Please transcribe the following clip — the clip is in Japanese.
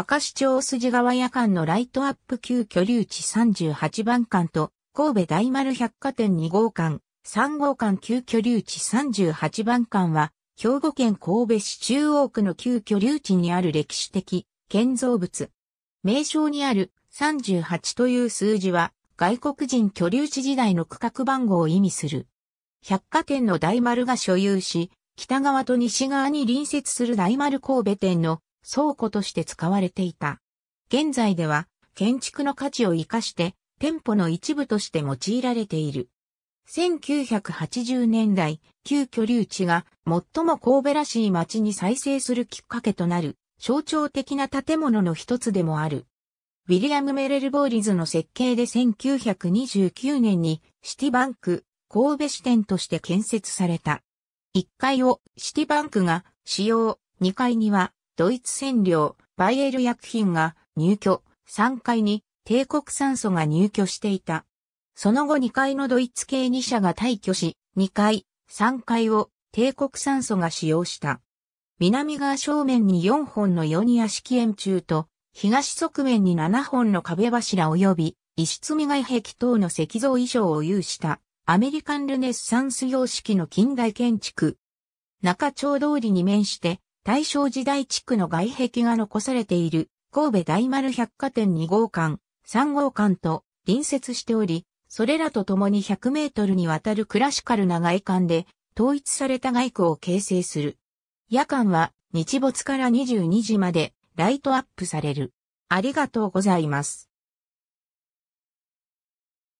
明石町筋川夜間のライトアップ旧居留地38番館と、神戸大丸百貨店2号館、3号館旧居留地38番館は、兵庫県神戸市中央区の旧居留地にある歴史的建造物。名称にある38という数字は、外国人居留地時代の区画番号を意味する。百貨店の大丸が所有し、北側と西側に隣接する大丸神戸店の倉庫として使われていた。現在では建築の価値を生かして店舗の一部として用いられている。1980年代、旧居留地が最も神戸らしい街に再生するきっかけとなる象徴的な建物の一つでもある。ウィリアム・メレル・ボーリズの設計で1929年にシティバンク神戸支店として建設された。1階をシティバンクが使用、2階にはドイツ占領、バイエル薬品が入居、3階に帝国酸素が入居していた。その後2階のドイツ系2社が退去し、2階、3階を帝国酸素が使用した。南側正面に4本の四屋式円柱と、東側面に7本の壁柱及び、石積み外壁等の石像衣装を有したアメリカンルネッサンス様式の近代建築。中町通りに面して大正時代地区の外壁が残されている神戸大丸百貨店2号館、3号館と隣接しており、それらと共に100メートルにわたるクラシカルな外観で統一された外区を形成する。夜間は日没から22時までライトアップされる。ありがとうございます。